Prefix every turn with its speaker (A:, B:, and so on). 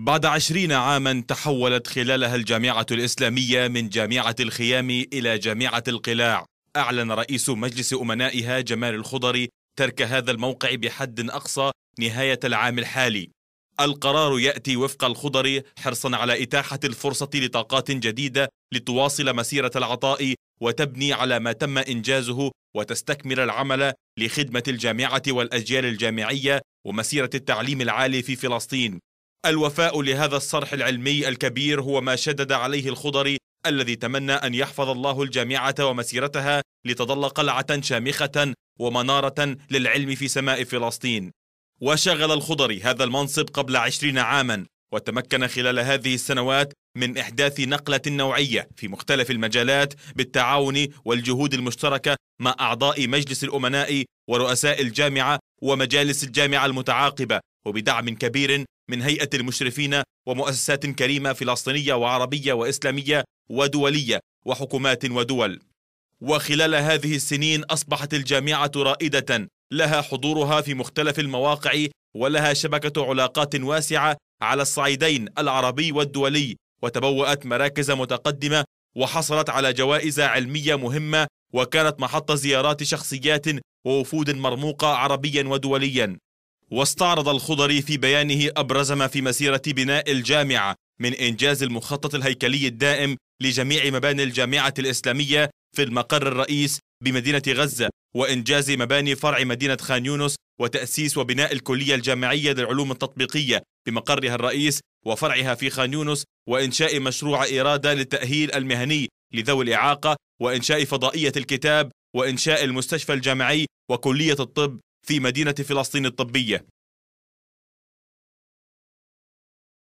A: بعد عشرين عاما تحولت خلالها الجامعة الإسلامية من جامعة الخيام إلى جامعة القلاع أعلن رئيس مجلس أمنائها جمال الخضري ترك هذا الموقع بحد أقصى نهاية العام الحالي القرار يأتي وفق الخضري حرصا على إتاحة الفرصة لطاقات جديدة لتواصل مسيرة العطاء وتبني على ما تم إنجازه وتستكمل العمل لخدمة الجامعة والأجيال الجامعية ومسيرة التعليم العالي في فلسطين الوفاء لهذا الصرح العلمي الكبير هو ما شدد عليه الخضري الذي تمنى أن يحفظ الله الجامعة ومسيرتها لتظل قلعة شامخة ومنارة للعلم في سماء فلسطين وشغل الخضري هذا المنصب قبل عشرين عاما وتمكن خلال هذه السنوات من إحداث نقلة نوعية في مختلف المجالات بالتعاون والجهود المشتركة مع أعضاء مجلس الأمناء ورؤساء الجامعة ومجالس الجامعة المتعاقبة وبدعم كبير من هيئه المشرفين ومؤسسات كريمه فلسطينيه وعربيه واسلاميه ودوليه وحكومات ودول. وخلال هذه السنين اصبحت الجامعه رائده لها حضورها في مختلف المواقع ولها شبكه علاقات واسعه على الصعيدين العربي والدولي وتبوأت مراكز متقدمه وحصلت على جوائز علميه مهمه وكانت محط زيارات شخصيات ووفود مرموقه عربيا ودوليا واستعرض الخضري في بيانه أبرز ما في مسيرة بناء الجامعة من إنجاز المخطط الهيكلي الدائم لجميع مباني الجامعة الإسلامية في المقر الرئيس بمدينة غزة وإنجاز مباني فرع مدينة خان يونس وتأسيس وبناء الكلية الجامعية للعلوم التطبيقية بمقرها الرئيس وفرعها في خان يونس وإنشاء مشروع إرادة للتأهيل المهني لذوي الإعاقة وإنشاء فضائية الكتاب وإنشاء المستشفى الجامعي وكلية الطب في مدينة فلسطين الطبية